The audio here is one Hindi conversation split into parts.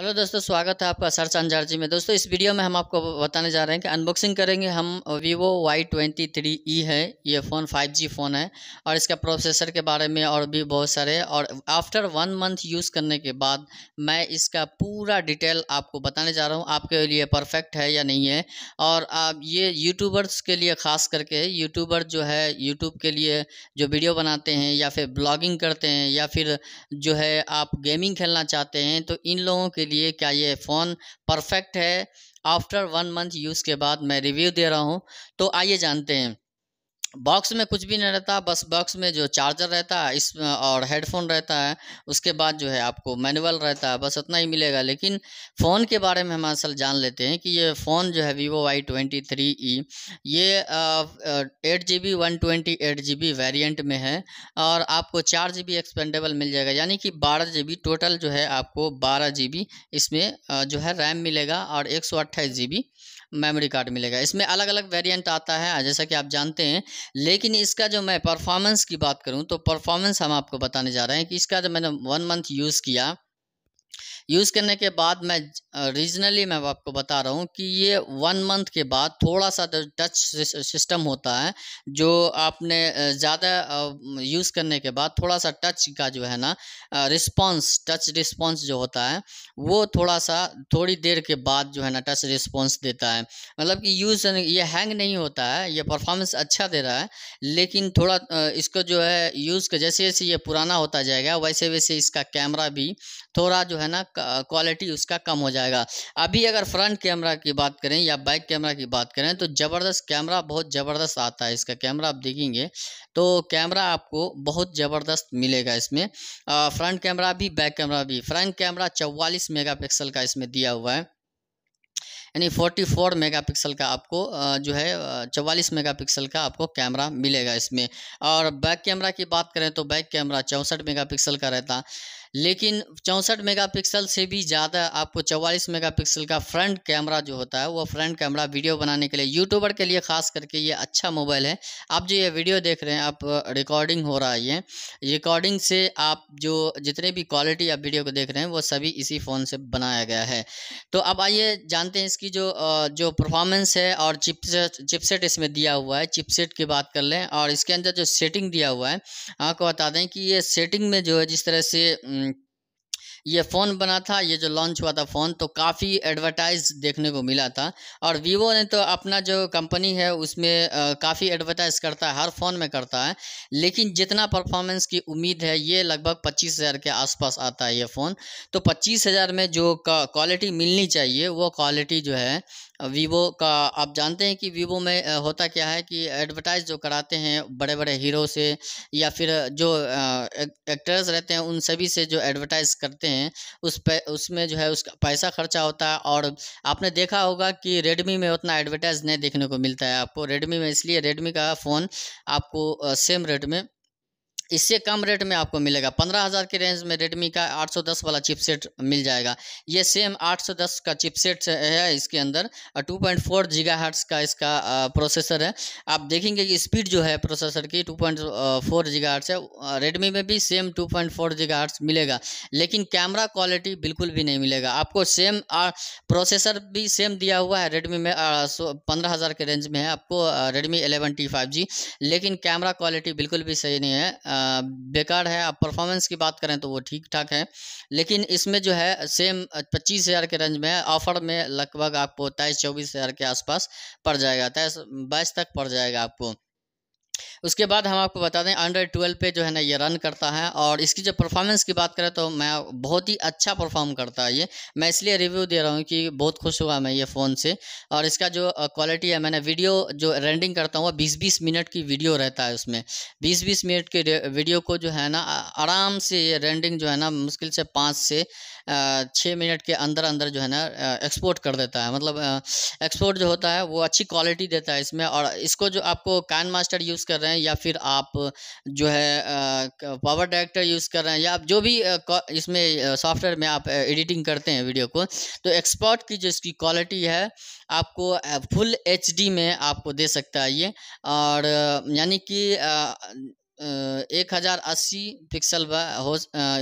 हेलो दोस्तों स्वागत है आपका सर्च अंजार जी में दोस्तों इस वीडियो में हम आपको बताने जा रहे हैं कि अनबॉक्सिंग करेंगे हम Vivo Y twenty three E है ये फ़ोन 5G फ़ोन है और इसका प्रोसेसर के बारे में और भी बहुत सारे और आफ्टर वन मंथ यूज़ करने के बाद मैं इसका पूरा डिटेल आपको बताने जा रहा हूँ आपके लिए परफेक्ट है या नहीं है और आप ये यूट्यूबर्स के लिए ख़ास करके यूट्यूबर जो है यूट्यूब के लिए जो वीडियो बनाते हैं या फिर ब्लॉगिंग करते हैं या फिर जो है आप गेमिंग खेलना चाहते हैं तो इन लोगों के लिए क्या ये फ़ोन परफेक्ट है आफ्टर वन मंथ यूज़ के बाद मैं रिव्यू दे रहा हूँ तो आइए जानते हैं बॉक्स में कुछ भी नहीं रहता बस बॉक्स में जो चार्जर रहता है इस और हेडफोन रहता है उसके बाद जो है आपको मैनुअल रहता है बस उतना ही मिलेगा लेकिन फ़ोन के बारे में हम असल जान लेते हैं कि ये फ़ोन जो है Vivo Y twenty three E ये eight G B one twenty eight G B variant में है और आपको चार जी बी एक्सपेंडेबल मिल जाएगा यानी कि बारह जी बी टोटल जो है आपको बारह जी बी इसमें जो है रैम मिलेगा और एक सौ अट्ठाईस जी बी मेमोरी कार्ड मिलेगा इसमें अलग अलग वेरिएंट आता है जैसा कि आप जानते हैं लेकिन इसका जो मैं परफॉर्मेंस की बात करूं तो परफॉर्मेंस हम आपको बताने जा रहे हैं कि इसका जो मैंने वन मंथ यूज़ किया यूज़ करने के बाद मैं रीजनली मैं आपको बता रहा हूँ कि ये वन मंथ के बाद थोड़ा सा टच सिस्टम होता है जो आपने ज़्यादा यूज़ करने के बाद थोड़ा सा टच का जो है ना रिस्पांस टच रिस्पांस जो होता है वो थोड़ा सा थोड़ी देर के बाद जो है ना टच रिस्पांस देता है मतलब कि यूज़ ये हैंग नहीं होता है ये परफॉर्मेंस अच्छा दे रहा है लेकिन थोड़ा इसको जो है यूज़ जैसे जैसे ये पुराना होता जाएगा वैसे वैसे इसका कैमरा भी थोड़ा जो है ना क्वालिटी उसका कम हो जाएगा अभी अगर फ्रंट कैमरा की बात करें या बैक कैमरा की बात करें तो ज़बरदस्त कैमरा बहुत ज़बरदस्त आता है इसका कैमरा आप देखेंगे तो कैमरा आपको बहुत ज़बरदस्त मिलेगा इसमें फ्रंट कैमरा भी बैक कैमरा भी फ्रंट कैमरा चौवालीस मेगा का इसमें दिया हुआ है यानी 44 मेगापिक्सल का आपको जो है 44 मेगापिक्सल का आपको कैमरा मिलेगा इसमें और बैक कैमरा की बात करें तो बैक कैमरा चौंसठ मेगापिक्सल का रहता लेकिन चौंसठ मेगापिक्सल से भी ज़्यादा आपको 44 मेगापिक्सल का फ्रंट कैमरा जो होता है वो फ्रंट कैमरा वीडियो बनाने के लिए यूट्यूबर के लिए खास करके ये अच्छा मोबाइल है आप जो ये वीडियो देख रहे हैं आप रिकॉर्डिंग हो रहा है ये रिकॉर्डिंग से आप जो जितने भी क्वालिटी आप वीडियो को देख रहे हैं वो सभी इसी फ़ोन से बनाया गया है तो अब आइए जानते हैं इसकी जो जो परफॉर्मेंस है और चिपसेट चिपसेट इसमें दिया हुआ है चिपसेट की बात कर लें और इसके अंदर जो सेटिंग दिया हुआ है आपको बता दें कि ये सेटिंग में जो है जिस तरह से ये फ़ोन बना था ये जो लॉन्च हुआ था फ़ोन तो काफ़ी एडवर्टाइज देखने को मिला था और वीवो ने तो अपना जो कंपनी है उसमें काफ़ी एडवर्टाइज करता है हर फ़ोन में करता है लेकिन जितना परफॉर्मेंस की उम्मीद है ये लगभग पच्चीस हज़ार के आसपास आता है ये फ़ोन तो पच्चीस हज़ार में जो क्वालिटी मिलनी चाहिए वो क्वालिटी जो है वीवो का आप जानते हैं कि वीवो में होता क्या है कि एडवर्टाइज जो कराते हैं बड़े बड़े हीरो से या फिर जो एक्टर्स रहते हैं उन सभी से जो एडवर्टाइज करते हैं उस पे उसमें जो है उसका पैसा खर्चा होता है और आपने देखा होगा कि रेडमी में उतना एडवर्टाइज नहीं देखने को मिलता है आपको रेडमी में इसलिए रेडमी का फ़ोन आपको सेम रेट में इससे कम रेट में आपको मिलेगा पंद्रह हज़ार के रेंज में रेडमी का 810 वाला चिपसेट मिल जाएगा ये सेम 810 का चिपसेट है इसके अंदर 2.4 पॉइंट का इसका प्रोसेसर है आप देखेंगे कि स्पीड जो है प्रोसेसर की 2.4 पॉइंट है रेडमी में भी सेम 2.4 पॉइंट मिलेगा लेकिन कैमरा क्वालिटी बिल्कुल भी नहीं मिलेगा आपको सेम प्रोसेसर भी सेम दिया हुआ है रेडमी में पंद्रह हज़ार के रेंज में है आपको रेडमी एलेवन टी लेकिन कैमरा क्वालिटी बिल्कुल भी सही नहीं है बेकार है अब परफॉर्मेंस की बात करें तो वो ठीक ठाक है लेकिन इसमें जो है सेम पच्चीस हज़ार के रेंज में ऑफर में लगभग आपको तेईस चौबीस हज़ार के आसपास पड़ जाएगा तेईस बाईस तक पड़ जाएगा आपको उसके बाद हम आपको बता दें अंडर ट्वेल्व पे जो है ना ये रन करता है और इसकी जो परफॉर्मेंस की बात करें तो मैं बहुत ही अच्छा परफॉर्म करता है ये मैं इसलिए रिव्यू दे रहा हूँ कि बहुत खुश हुआ मैं ये फ़ोन से और इसका जो क्वालिटी है मैंने वीडियो जो रेंडिंग करता हूँ वह बीस बीस मिनट की वीडियो रहता है उसमें बीस बीस मिनट की वीडियो को जो है ना आराम से ये रेंडिंग जो है ना मुश्किल से पाँच से छः मिनट के अंदर अंदर जो है ना एक्सपोर्ट कर देता है मतलब एक्सपोर्ट जो होता है वो अच्छी क्वालिटी देता है इसमें और इसको जो आपको कैन मास्टर यूज़ कर रहे रहे हैं या फिर आप जो है पावर डायरेक्टर यूज़ कर रहे हैं या आप जो भी इसमें सॉफ्टवेयर में आप एडिटिंग करते हैं वीडियो को तो एक्सपोर्ट की जो इसकी क्वालिटी है आपको फुल एच में आपको दे सकता है ये और यानी कि एक हज़ार अस्सी पिक्सल हो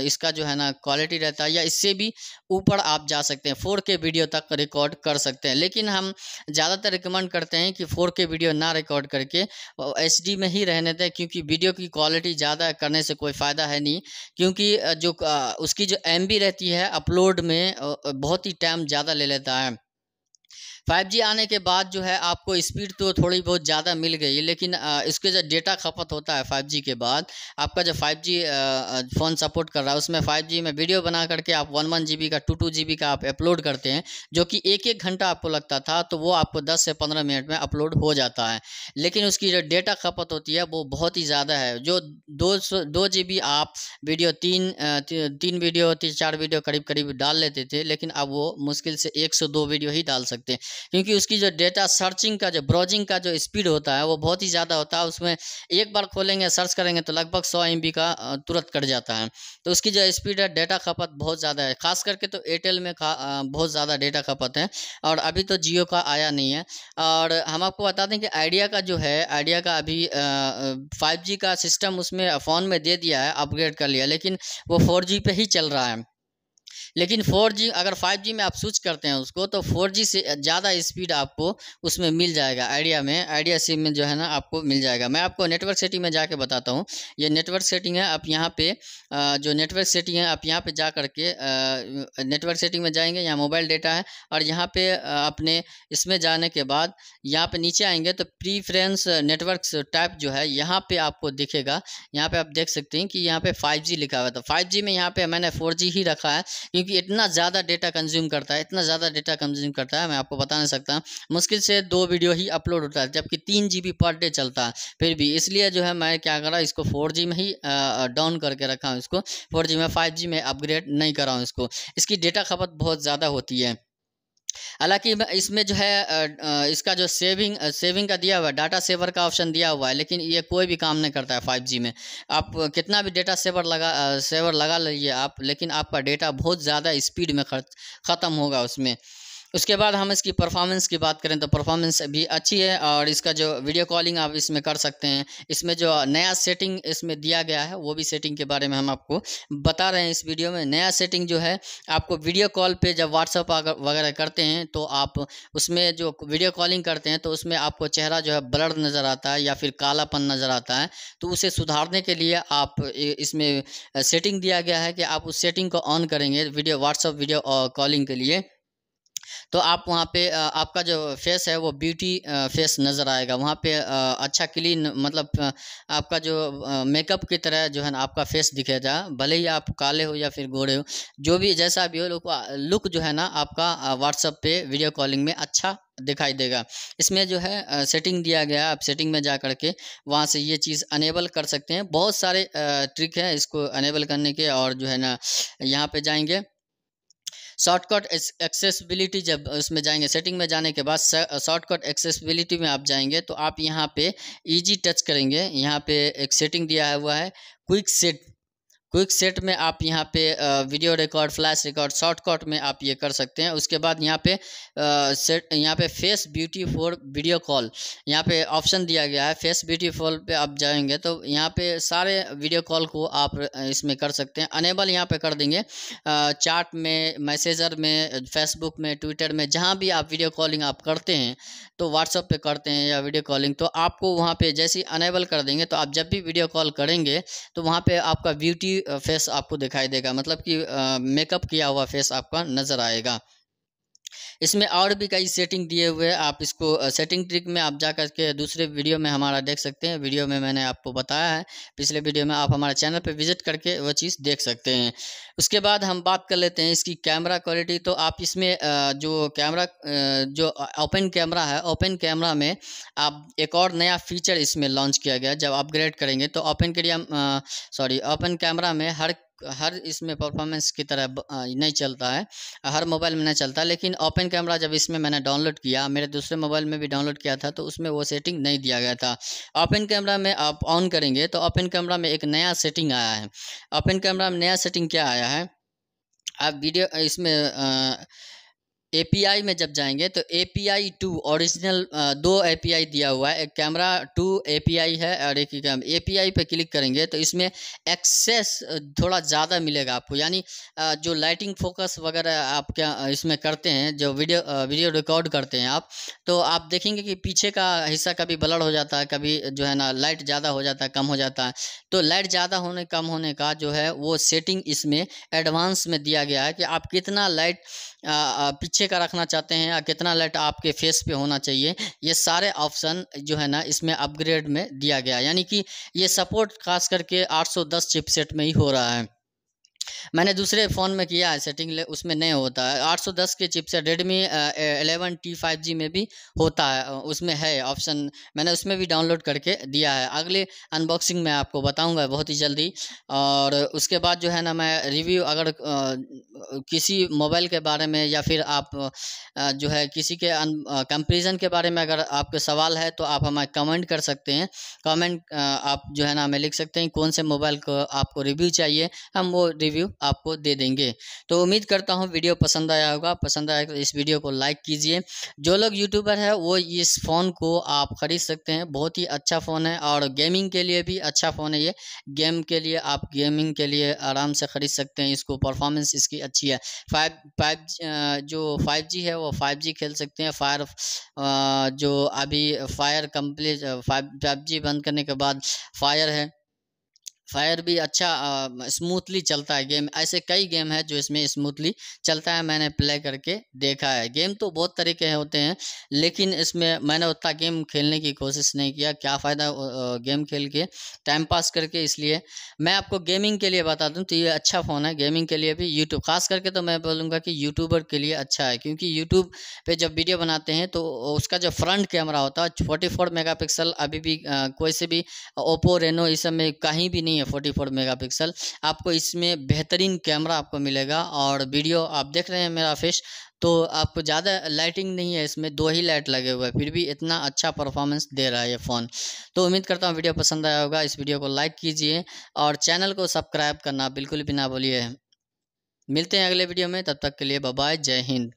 इसका जो है ना क्वालिटी रहता है या इससे भी ऊपर आप जा सकते हैं फोर के वीडियो तक रिकॉर्ड कर सकते हैं लेकिन हम ज़्यादातर रिकमेंड करते हैं कि फोर के वीडियो ना रिकॉर्ड करके एच डी में ही रहने दें क्योंकि वीडियो की क्वालिटी ज़्यादा करने से कोई फ़ायदा है नहीं क्योंकि जो उसकी जो एम रहती है अपलोड में बहुत ही टाइम ज़्यादा ले लेता है फाइव जी आने के बाद जो है आपको स्पीड तो थोड़ी बहुत ज़्यादा मिल गई लेकिन इसके जो डेटा खपत होता है फाइव जी के बाद आपका जो फाइव जी फ़ोन सपोर्ट कर रहा है उसमें फाइव जी में वीडियो बना करके आप वन वन जी का टू टू जी का आप अपलोड करते हैं जो कि एक एक घंटा आपको लगता था तो वो आपको दस से पंद्रह मिनट में अपलोड हो जाता है लेकिन उसकी जो डेटा खपत होती है वो बहुत ही ज़्यादा है जो दो दो जी आप वीडियो तीन तीन वीडियो तीन चार वीडियो करीब करीब डाल लेते थे लेकिन अब वो मुश्किल से एक सौ दो वीडियो ही डाल सकते हैं क्योंकि उसकी जो डेटा सर्चिंग का जो ब्राउजिंग का जो स्पीड होता है वो बहुत ही ज़्यादा होता है उसमें एक बार खोलेंगे सर्च करेंगे तो लगभग सौ एम का तुरंत कट जाता है तो उसकी जो स्पीड है डेटा खपत बहुत ज़्यादा है खास करके तो एयरटेल में बहुत ज़्यादा डेटा खपत है और अभी तो जियो का आया नहीं है और हम आपको बता दें कि आइडिया का जो है आइडिया का अभी फाइव का सिस्टम उसमें फ़ोन में दे दिया है अपग्रेड कर लिया लेकिन वो फोर पे ही चल रहा है लेकिन 4G अगर 5G में आप स्विच करते हैं उसको तो 4G से ज़्यादा स्पीड आपको उसमें मिल जाएगा आइडिया में आइडिया सिम में जो है ना आपको मिल जाएगा मैं आपको नेटवर्क सेटिंग में जाके बताता हूँ ये नेटवर्क सेटिंग है आप यहाँ पे जो नेटवर्क सेटिंग है आप यहाँ पे जा करके नेटवर्क सेटिंग में जाएंगे यहाँ मोबाइल डेटा है और यहाँ पर अपने इसमें जाने के बाद यहाँ पर नीचे आएंगे तो प्रीफ्रेंस नेटवर्क टाइप जो है यहाँ पर आपको दिखेगा यहाँ पर आप देख सकते हैं कि यहाँ पर फाइव लिखा हुआ है तो 5G में यहाँ पर मैंने फोर ही रखा है क्योंकि क्योंकि इतना ज़्यादा डेटा कंज्यूम करता है इतना ज़्यादा डेटा कंज्यूम करता है मैं आपको बता नहीं सकता मुश्किल से दो वीडियो ही अपलोड होता है जबकि तीन जी पर डे चलता है फिर भी इसलिए जो है मैं क्या करा इसको फोर में ही डाउन करके रखा हूँ इसको फोर में फाइव में अपग्रेड नहीं कराऊँ इसको इसकी डेटा खपत बहुत ज़्यादा होती है हालांकि इसमें जो है इसका जो सेविंग सेविंग का दिया हुआ है डाटा सेवर का ऑप्शन दिया हुआ है लेकिन ये कोई भी काम नहीं करता है फाइव जी में आप कितना भी डेटा सेवर लगा सेवर लगा लीजिए आप लेकिन आपका डेटा बहुत ज़्यादा स्पीड में खत्म होगा उसमें उसके बाद हम इसकी परफॉर्मेंस की बात करें तो परफॉर्मेंस भी अच्छी है और इसका जो वीडियो कॉलिंग आप इसमें कर सकते हैं इसमें जो नया सेटिंग इसमें दिया गया है वो भी सेटिंग के बारे में हम आपको बता रहे हैं इस वीडियो में नया सेटिंग जो है आपको वीडियो कॉल पे जब व्हाट्सअप वगैरह करते हैं तो आप उसमें जो वीडियो कॉलिंग करते हैं तो उसमें आपको चेहरा जो है ब्लड नज़र आता है या फिर कालापन नज़र आता है तो उसे सुधारने के लिए आप इसमें सेटिंग दिया गया है कि आप उस सेटिंग को ऑन करेंगे वीडियो व्हाट्सअप वीडियो कॉलिंग के लिए तो आप वहाँ पे आपका जो फेस है वो ब्यूटी फेस नज़र आएगा वहाँ पे अच्छा क्लीन मतलब आपका जो मेकअप की तरह जो है ना आपका फेस दिखेगा भले ही आप काले हो या फिर गोरे हो जो भी जैसा भी हो लुक लुक जो है ना आपका व्हाट्सअप पे वीडियो कॉलिंग में अच्छा दिखाई देगा इसमें जो है सेटिंग दिया गया आप सेटिंग में जा करके वहाँ से ये चीज़ अनेबल कर सकते हैं बहुत सारे ट्रिक हैं इसको अनेबल करने के और जो है ना यहाँ पे जाएंगे शॉर्टकट एक्सेसबिलिटी जब उसमें जाएंगे सेटिंग में जाने के बाद शॉर्टकट एक्सेसबिलिटी में आप जाएंगे तो आप यहाँ पे इजी टच करेंगे यहाँ पे एक सेटिंग दिया हुआ है क्विक सेट क्विक सेट में आप यहाँ पे video record flash record shortcut में आप ये कर सकते हैं उसके बाद यहाँ पे सेट यहाँ पे face beauty for video call यहाँ पे ऑप्शन दिया गया है फेस ब्यूटी फॉल पे आप जाएंगे तो यहाँ पे सारे वीडियो कॉल को आप इसमें कर सकते हैं अनेबल यहाँ पे कर देंगे चैट में मैसेजर में फेसबुक में ट्विटर में जहाँ भी आप वीडियो कॉलिंग आप करते हैं तो व्हाट्सअप पर करते हैं या वीडियो कॉलिंग तो आपको वहाँ पर जैसे अनेबल कर देंगे तो आप जब भी वीडियो कॉल करेंगे तो वहाँ पर आपका ब्यूटी फेस आपको दिखाई देगा मतलब कि मेकअप किया हुआ फेस आपका नज़र आएगा इसमें और भी कई सेटिंग दिए हुए हैं आप इसको सेटिंग ट्रिक में आप जा करके दूसरे वीडियो में हमारा देख सकते हैं वीडियो में मैंने आपको बताया है पिछले वीडियो में आप हमारे चैनल पर विजिट करके वह चीज़ देख सकते हैं उसके बाद हम बात कर लेते हैं इसकी कैमरा क्वालिटी तो आप इसमें जो कैमरा जो ओपन कैमरा है ओपन कैमरा में आप एक और नया फीचर इसमें लॉन्च किया गया जब अपग्रेड करेंगे तो ओपन के लिए सॉरी ओपन कैमरा में हर हर इसमें परफॉर्मेंस की तरह नहीं चलता है हर मोबाइल में नहीं चलता लेकिन ओपन कैमरा जब इसमें मैंने डाउनलोड किया मेरे दूसरे मोबाइल में भी डाउनलोड किया था तो उसमें वो सेटिंग नहीं दिया गया था ओपन कैमरा में आप ऑन करेंगे तो ओपन कैमरा में एक नया सेटिंग आया है ओपन कैमरा में नया सेटिंग क्या आया है आप वीडियो इसमें आ, ए में जब जाएंगे तो ए आई टू ओरिजिनल दो ए दिया हुआ है एक कैमरा टू ए है और एक ए पी पे क्लिक करेंगे तो इसमें एक्सेस थोड़ा ज़्यादा मिलेगा आपको यानी जो लाइटिंग फोकस वगैरह आप क्या इसमें करते हैं जो वीडियो वीडियो रिकॉर्ड करते हैं आप तो आप देखेंगे कि पीछे का हिस्सा कभी ब्लड हो जाता है कभी जो है ना लाइट ज़्यादा हो जाता है कम हो जाता है तो लाइट ज़्यादा होने कम होने का जो है वो सेटिंग इसमें एडवांस में दिया गया है कि आप कितना लाइट पीछे का रखना चाहते हैं कितना लाइट आपके फेस पे होना चाहिए ये सारे ऑप्शन जो है ना इसमें अपग्रेड में दिया गया यानी कि ये सपोर्ट खास करके 810 चिपसेट में ही हो रहा है मैंने दूसरे फ़ोन में किया है सेटिंग उसमें नहीं होता है आठ सौ दस के चिप्स से Redmi eleven T five G में भी होता है उसमें है ऑप्शन मैंने उसमें भी डाउनलोड करके दिया है अगले अनबॉक्सिंग में आपको बताऊँगा बहुत ही जल्दी और उसके बाद जो है ना मैं रिव्यू अगर किसी मोबाइल के बारे में या फिर आप जो है किसी के कंपेरिजन के बारे में अगर आपके सवाल है तो आप हमें कमेंट कर सकते हैं कमेंट आप जो है ना हमें लिख सकते हैं कौन से मोबाइल को आपको रिव्यू चाहिए हम वो रिव्यू आपको दे देंगे तो उम्मीद करता हूँ वीडियो पसंद आया होगा पसंद आया तो इस वीडियो को लाइक कीजिए जो लोग यूट्यूबर है वो इस फ़ोन को आप ख़रीद सकते हैं बहुत ही अच्छा फ़ोन है और गेमिंग के लिए भी अच्छा फ़ोन है ये गेम के लिए आप गेमिंग के लिए आराम से ख़रीद सकते हैं इसको परफॉर्मेंस इसकी अच्छी है फाइव फाइव जो फाइव जी है वो फाइव जी खेल सकते हैं फायर जो अभी फायर कंप्लीट फाइव जी बंद करने के बाद फायर है फायर भी अच्छा स्मूथली चलता है गेम ऐसे कई गेम है जो इसमें स्मूथली चलता है मैंने प्ले करके देखा है गेम तो बहुत तरीके है होते हैं लेकिन इसमें मैंने उतना गेम खेलने की कोशिश नहीं किया क्या फ़ायदा गेम खेल के टाइम पास करके इसलिए मैं आपको गेमिंग के लिए बता दूँ तो ये अच्छा फ़ोन है गेमिंग के लिए भी यूट्यूब खास करके तो मैं बोलूँगा कि यूट्यूबर के लिए अच्छा है क्योंकि यूट्यूब पर जब वीडियो बनाते हैं तो उसका जो फ्रंट कैमरा होता है फोर्टी फोर मेगा पिक्सल अभी भी कोई से भी ओप्पो रेनो इस में कहीं भी नहीं नहीं है 44 मेगापिक्सल आपको इसमें बेहतरीन कैमरा आपको मिलेगा और वीडियो आप देख रहे हैं मेरा फेस तो आपको ज़्यादा लाइटिंग नहीं है इसमें दो ही लाइट लगे हुए हैं फिर भी इतना अच्छा परफॉर्मेंस दे रहा है ये फ़ोन तो उम्मीद करता हूँ वीडियो पसंद आया होगा इस वीडियो को लाइक कीजिए और चैनल को सब्सक्राइब करना बिल्कुल भी ना भूलिए मिलते हैं अगले वीडियो में तब तक के लिए बाय जय हिंद